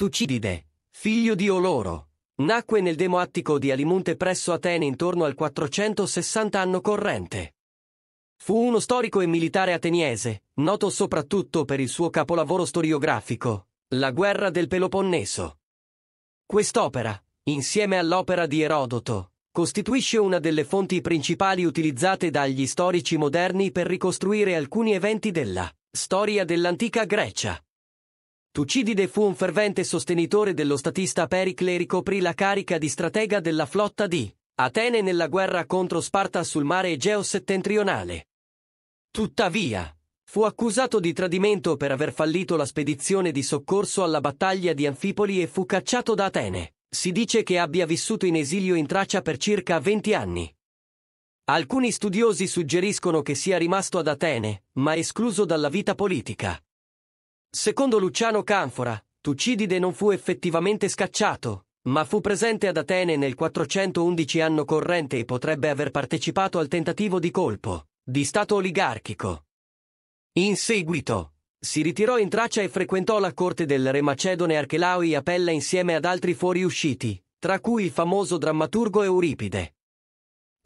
Tucidide, figlio di Oloro. Nacque nel demo attico di Alimonte presso Atene intorno al 460 anno corrente. Fu uno storico e militare ateniese, noto soprattutto per il suo capolavoro storiografico, La guerra del Peloponneso. Quest'opera, insieme all'opera di Erodoto, costituisce una delle fonti principali utilizzate dagli storici moderni per ricostruire alcuni eventi della storia dell'antica Grecia. Tucidide fu un fervente sostenitore dello statista Pericle e ricoprì la carica di stratega della flotta di Atene nella guerra contro Sparta sul mare Egeo settentrionale. Tuttavia, fu accusato di tradimento per aver fallito la spedizione di soccorso alla battaglia di Anfipoli e fu cacciato da Atene. Si dice che abbia vissuto in esilio in traccia per circa 20 anni. Alcuni studiosi suggeriscono che sia rimasto ad Atene, ma escluso dalla vita politica. Secondo Luciano Canfora, Tucidide non fu effettivamente scacciato, ma fu presente ad Atene nel 411 anno corrente e potrebbe aver partecipato al tentativo di colpo, di stato oligarchico. In seguito, si ritirò in traccia e frequentò la corte del re macedone Archelao e Apella insieme ad altri fuoriusciti, tra cui il famoso drammaturgo Euripide.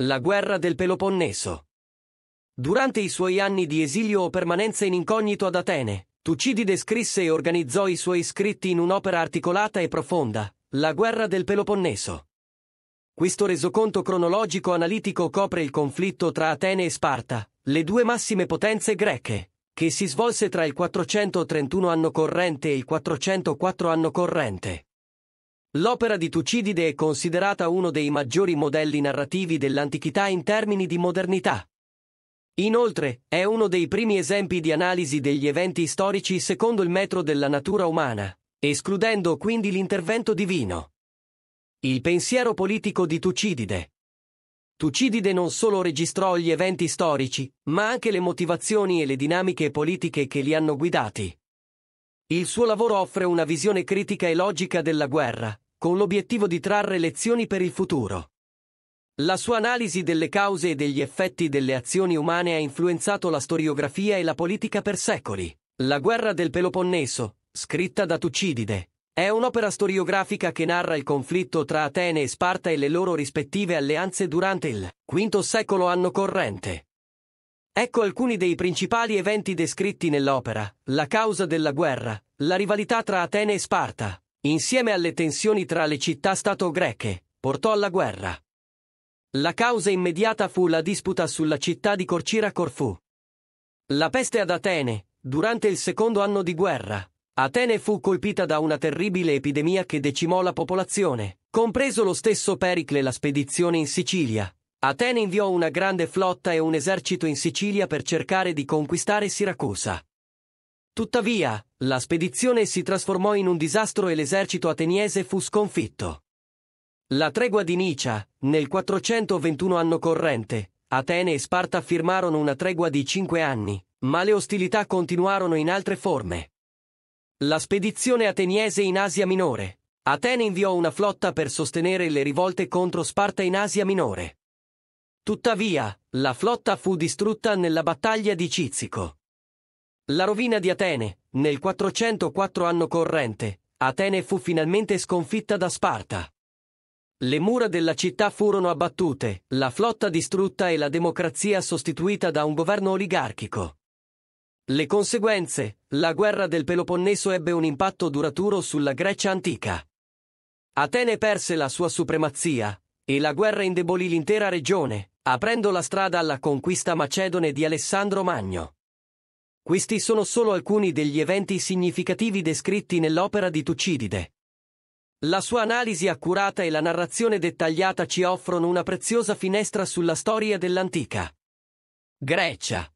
La guerra del Peloponneso. Durante i suoi anni di esilio o permanenza in incognito ad Atene, Tucidide scrisse e organizzò i suoi scritti in un'opera articolata e profonda, La guerra del Peloponneso. Questo resoconto cronologico analitico copre il conflitto tra Atene e Sparta, le due massime potenze greche, che si svolse tra il 431 anno corrente e il 404 anno corrente. L'opera di Tucidide è considerata uno dei maggiori modelli narrativi dell'antichità in termini di modernità. Inoltre, è uno dei primi esempi di analisi degli eventi storici secondo il metro della natura umana, escludendo quindi l'intervento divino. Il pensiero politico di Tucidide. Tucidide non solo registrò gli eventi storici, ma anche le motivazioni e le dinamiche politiche che li hanno guidati. Il suo lavoro offre una visione critica e logica della guerra, con l'obiettivo di trarre lezioni per il futuro. La sua analisi delle cause e degli effetti delle azioni umane ha influenzato la storiografia e la politica per secoli. La guerra del Peloponneso, scritta da Tucidide, è un'opera storiografica che narra il conflitto tra Atene e Sparta e le loro rispettive alleanze durante il V secolo anno corrente. Ecco alcuni dei principali eventi descritti nell'opera, la causa della guerra, la rivalità tra Atene e Sparta, insieme alle tensioni tra le città-stato greche, portò alla guerra. La causa immediata fu la disputa sulla città di Corcira Corfù. La peste ad Atene, durante il secondo anno di guerra. Atene fu colpita da una terribile epidemia che decimò la popolazione, compreso lo stesso Pericle e la spedizione in Sicilia. Atene inviò una grande flotta e un esercito in Sicilia per cercare di conquistare Siracusa. Tuttavia, la spedizione si trasformò in un disastro e l'esercito ateniese fu sconfitto. La tregua di Nicia, nel 421 anno corrente, Atene e Sparta firmarono una tregua di cinque anni, ma le ostilità continuarono in altre forme. La spedizione ateniese in Asia Minore. Atene inviò una flotta per sostenere le rivolte contro Sparta in Asia Minore. Tuttavia, la flotta fu distrutta nella battaglia di Cizico. La rovina di Atene, nel 404 anno corrente, Atene fu finalmente sconfitta da Sparta. Le mura della città furono abbattute, la flotta distrutta e la democrazia sostituita da un governo oligarchico. Le conseguenze, la guerra del Peloponneso ebbe un impatto duraturo sulla Grecia antica. Atene perse la sua supremazia, e la guerra indebolì l'intera regione, aprendo la strada alla conquista macedone di Alessandro Magno. Questi sono solo alcuni degli eventi significativi descritti nell'opera di Tucidide. La sua analisi accurata e la narrazione dettagliata ci offrono una preziosa finestra sulla storia dell'antica Grecia.